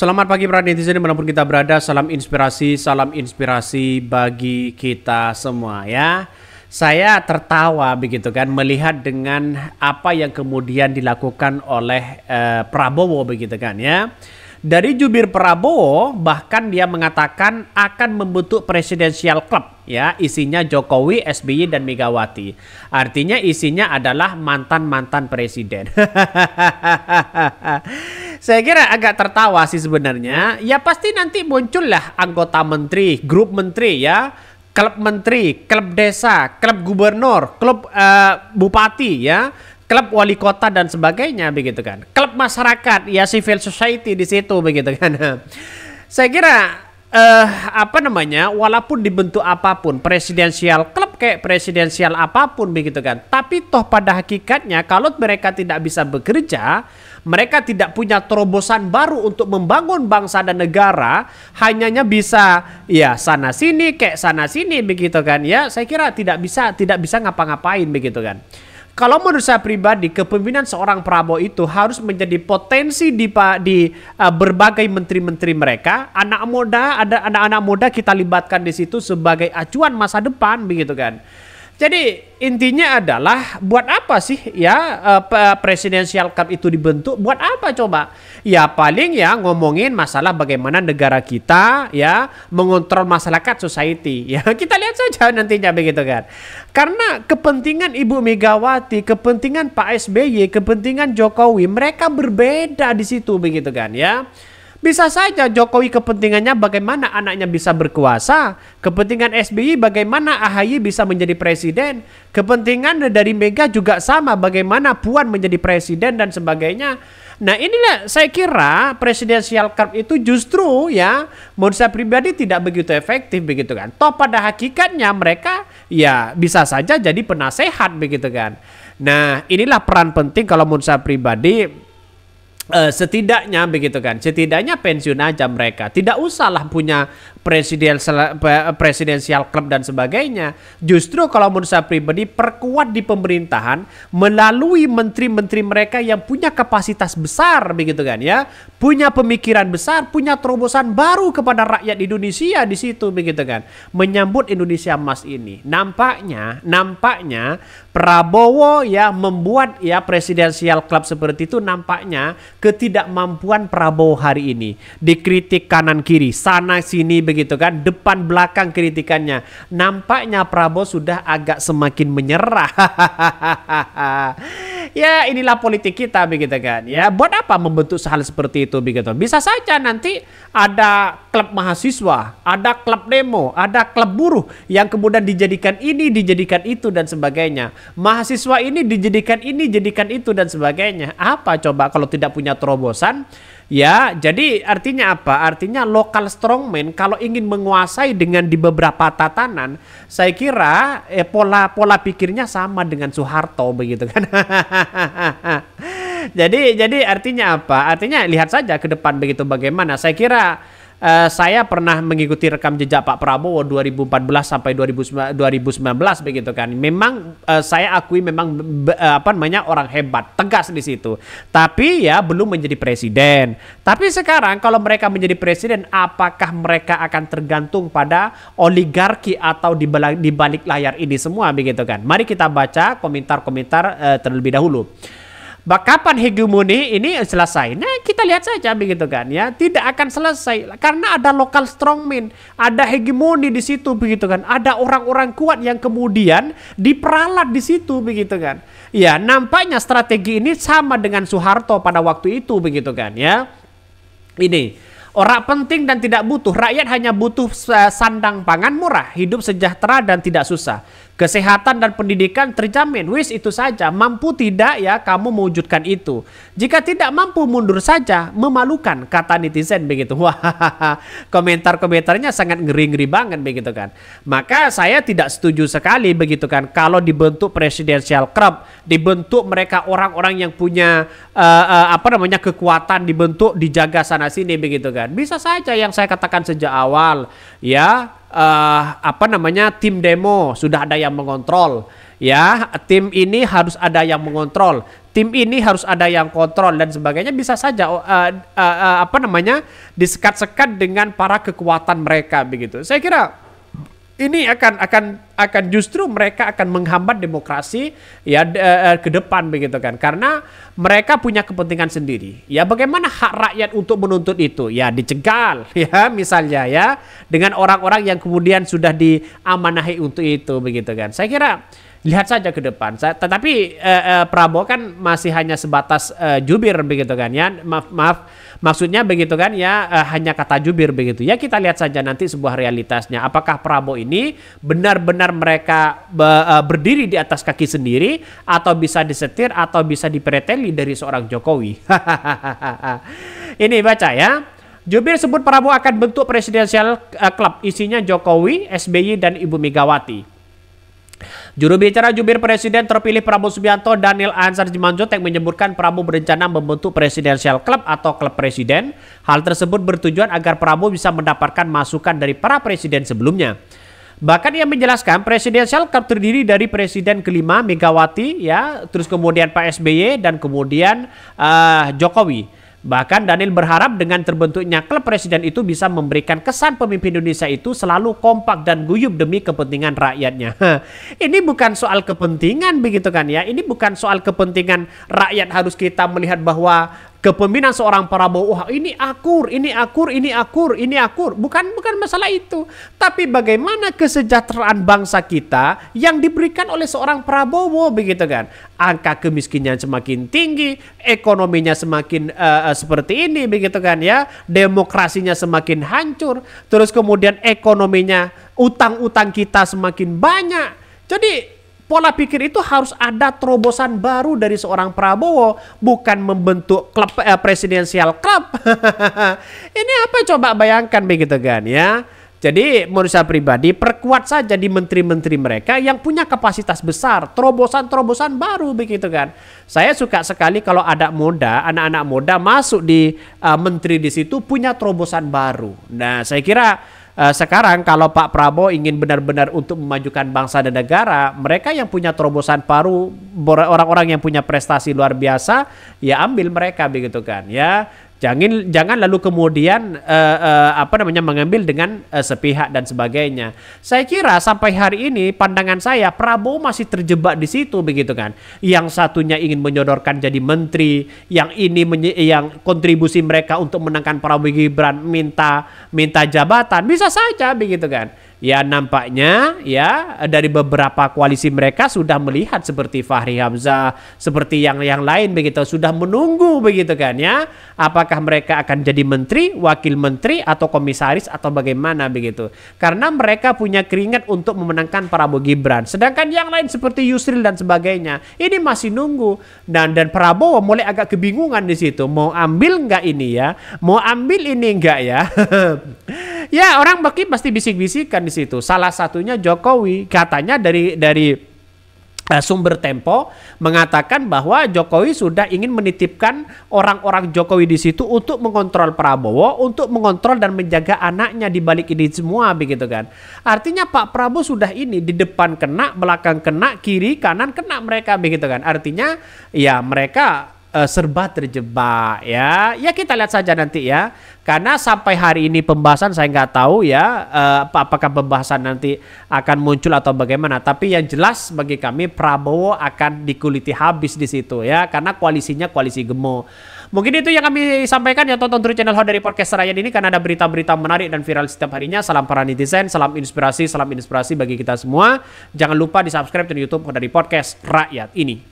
Selamat pagi para netizen dimanapun kita berada. Salam inspirasi, salam inspirasi bagi kita semua ya. Saya tertawa begitu kan melihat dengan apa yang kemudian dilakukan oleh eh, Prabowo begitu kan ya. Dari jubir Prabowo bahkan dia mengatakan akan membentuk presidensial club ya isinya Jokowi, SBY dan Megawati. Artinya isinya adalah mantan-mantan presiden. saya kira agak tertawa sih sebenarnya. Ya pasti nanti muncullah anggota menteri, grup menteri ya, klub menteri, klub desa, klub gubernur, klub uh, bupati ya, klub wali kota dan sebagainya begitu kan. Klub masyarakat ya civil society di situ begitu kan. saya kira uh, apa namanya walaupun dibentuk apapun presidensial klub kayak presidensial apapun begitu kan tapi toh pada hakikatnya kalau mereka tidak bisa bekerja mereka tidak punya terobosan baru untuk membangun bangsa dan negara, hanyanya bisa ya sana sini kayak sana sini begitu kan ya. Saya kira tidak bisa tidak bisa ngapa-ngapain begitu kan. Kalau menurut saya pribadi kepemimpinan seorang Prabowo itu harus menjadi potensi di di uh, berbagai menteri-menteri mereka, anak muda ada anak-anak muda kita libatkan di situ sebagai acuan masa depan begitu kan. Jadi intinya adalah buat apa sih ya eh, presidensial cup itu dibentuk? Buat apa coba? Ya paling ya ngomongin masalah bagaimana negara kita ya mengontrol masyarakat society. Ya kita lihat saja nantinya begitu kan. Karena kepentingan Ibu Megawati, kepentingan Pak SBY, kepentingan Jokowi, mereka berbeda di situ begitu kan ya. Bisa saja Jokowi kepentingannya bagaimana anaknya bisa berkuasa, kepentingan SBY bagaimana AHY bisa menjadi presiden, kepentingan dari Mega juga sama bagaimana Puan menjadi presiden dan sebagainya. Nah inilah saya kira presidensial club itu justru ya menurut saya pribadi tidak begitu efektif begitu kan. Toh pada hakikatnya mereka ya bisa saja jadi penasehat begitu kan. Nah inilah peran penting kalau menurut saya pribadi uh, setidaknya begitu kan setidaknya pensiun aja mereka tidak usahlah punya presidensial presidensial club dan sebagainya. Justru kalau menurut saya pribadi perkuat di pemerintahan melalui menteri-menteri mereka yang punya kapasitas besar begitu kan ya, punya pemikiran besar, punya terobosan baru kepada rakyat Indonesia di situ begitu kan. Menyambut Indonesia emas ini. Nampaknya, nampaknya Prabowo ya membuat ya presidensial club seperti itu nampaknya ketidakmampuan Prabowo hari ini dikritik kanan kiri, sana sini begitu kan depan belakang kritikannya nampaknya Prabowo sudah agak semakin menyerah ya inilah politik kita begitu kan ya buat apa membentuk hal seperti itu begitu bisa saja nanti ada klub mahasiswa ada klub demo ada klub buruh yang kemudian dijadikan ini dijadikan itu dan sebagainya mahasiswa ini dijadikan ini jadikan itu dan sebagainya apa coba kalau tidak punya terobosan Ya, jadi artinya apa? Artinya lokal strongman kalau ingin menguasai dengan di beberapa tatanan, saya kira eh, pola pola pikirnya sama dengan Soeharto begitu kan. jadi jadi artinya apa? Artinya lihat saja ke depan begitu bagaimana. Saya kira Eh, saya pernah mengikuti rekam jejak Pak Prabowo 2014 sampai 2019 begitu kan. Memang uh, saya akui memang be, uh, apa namanya orang hebat, tegas di situ. Tapi ya belum menjadi presiden. Tapi sekarang kalau mereka menjadi presiden apakah mereka akan tergantung pada oligarki atau di layar ini semua begitu kan. Mari kita baca komentar-komentar uh, terlebih dahulu kapan hegemoni ini selesai? Nah, kita lihat saja begitu kan ya. Tidak akan selesai karena ada lokal strongman, ada hegemoni di situ begitu kan. Ada orang-orang kuat yang kemudian diperalat di situ begitu kan. Ya, nampaknya strategi ini sama dengan Soeharto pada waktu itu begitu kan ya. Ini Orang penting dan tidak butuh. Rakyat hanya butuh sandang pangan murah, hidup sejahtera dan tidak susah. Kesehatan dan pendidikan terjamin. Wis itu saja. Mampu tidak ya kamu mewujudkan itu. Jika tidak mampu mundur saja, memalukan kata netizen begitu. Wah, komentar-komentarnya sangat ngeri-ngeri banget begitu kan. Maka saya tidak setuju sekali begitu kan kalau dibentuk presidensial club, dibentuk mereka orang-orang yang punya uh, uh, apa namanya kekuatan dibentuk dijaga sana sini begitu kan kan? Bisa saja yang saya katakan sejak awal, ya uh, apa namanya tim demo sudah ada yang mengontrol, ya tim ini harus ada yang mengontrol, tim ini harus ada yang kontrol dan sebagainya bisa saja uh, uh, uh, apa namanya disekat-sekat dengan para kekuatan mereka begitu. Saya kira ini akan akan akan justru mereka akan menghambat demokrasi ya eh, eh, ke depan begitu kan. Karena mereka punya kepentingan sendiri. Ya bagaimana hak rakyat untuk menuntut itu? Ya dicegal ya misalnya ya dengan orang-orang yang kemudian sudah diamanahi untuk itu begitu kan. Saya kira lihat saja ke depan. Saya, tetapi eh, eh, Prabowo kan masih hanya sebatas eh, jubir begitu kan ya. Maaf maaf maksudnya begitu kan ya eh, hanya kata jubir begitu. Ya kita lihat saja nanti sebuah realitasnya apakah Prabowo ini benar-benar mereka be, eh, berdiri di atas kaki sendiri atau bisa disetir atau bisa dipreteli dari seorang Jokowi. ini baca ya. Jubir sebut Prabowo akan bentuk presidensial klub eh, isinya Jokowi, SBY dan Ibu Megawati. Juru bicara jubir Presiden terpilih Prabowo Subianto Daniel Ansar Jemanjotek menyebutkan Prabowo berencana membentuk presidensial Club atau Klub Presiden. Hal tersebut bertujuan agar Prabowo bisa mendapatkan masukan dari para presiden sebelumnya. Bahkan ia menjelaskan presidensial Club terdiri dari Presiden kelima Megawati ya, terus kemudian Pak SBY dan kemudian uh, Jokowi. Bahkan Daniel berharap dengan terbentuknya klub presiden itu bisa memberikan kesan pemimpin Indonesia itu selalu kompak dan guyub demi kepentingan rakyatnya. Ini bukan soal kepentingan begitu kan ya. Ini bukan soal kepentingan rakyat harus kita melihat bahwa kepemimpinan seorang Prabowo oh, ini akur, ini akur, ini akur, ini akur. Bukan bukan masalah itu, tapi bagaimana kesejahteraan bangsa kita yang diberikan oleh seorang Prabowo begitu kan. Angka kemiskinan semakin tinggi, ekonominya semakin uh, seperti ini begitu kan ya. Demokrasinya semakin hancur, terus kemudian ekonominya utang-utang kita semakin banyak. Jadi Pola pikir itu harus ada terobosan baru dari seorang Prabowo, bukan membentuk klub eh, presidensial klub. Ini apa coba bayangkan begitu kan ya? Jadi menurut saya pribadi perkuat saja di menteri-menteri mereka yang punya kapasitas besar, terobosan-terobosan baru begitu kan. Saya suka sekali kalau ada muda, anak-anak muda masuk di uh, menteri di situ punya terobosan baru. Nah, saya kira uh, sekarang kalau Pak Prabowo ingin benar-benar untuk memajukan bangsa dan negara, mereka yang punya terobosan paru, orang-orang yang punya prestasi luar biasa, ya ambil mereka begitu kan, ya Jangan jangan lalu kemudian uh, uh, apa namanya mengambil dengan uh, sepihak dan sebagainya. Saya kira sampai hari ini pandangan saya Prabowo masih terjebak di situ begitu kan. Yang satunya ingin menyodorkan jadi menteri, yang ini yang kontribusi mereka untuk menangkan Prabowo Gibran minta minta jabatan bisa saja begitu kan ya nampaknya ya dari beberapa koalisi mereka sudah melihat seperti Fahri Hamzah seperti yang yang lain begitu sudah menunggu begitu kan ya apakah mereka akan jadi menteri wakil menteri atau komisaris atau bagaimana begitu karena mereka punya keringat untuk memenangkan Prabowo Gibran sedangkan yang lain seperti Yusril dan sebagainya ini masih nunggu dan dan Prabowo mulai agak kebingungan di situ mau ambil nggak ini ya mau ambil ini enggak ya ya orang beki pasti bisik-bisikan di situ. Salah satunya Jokowi katanya dari dari eh, sumber Tempo mengatakan bahwa Jokowi sudah ingin menitipkan orang-orang Jokowi di situ untuk mengontrol Prabowo, untuk mengontrol dan menjaga anaknya di balik ini semua begitu kan. Artinya Pak Prabowo sudah ini di depan kena, belakang kena, kiri, kanan kena mereka begitu kan. Artinya ya mereka uh, serba terjebak ya. Ya kita lihat saja nanti ya. Karena sampai hari ini pembahasan saya nggak tahu ya uh, apakah pembahasan nanti akan muncul atau bagaimana. Tapi yang jelas bagi kami Prabowo akan dikuliti habis di situ ya karena koalisinya koalisi gemuk Mungkin itu yang kami sampaikan ya tonton terus channel How dari Podcast Rakyat ini karena ada berita-berita menarik dan viral setiap harinya. Salam para netizen, salam inspirasi, salam inspirasi bagi kita semua. Jangan lupa di subscribe di YouTube dari Podcast Rakyat ini.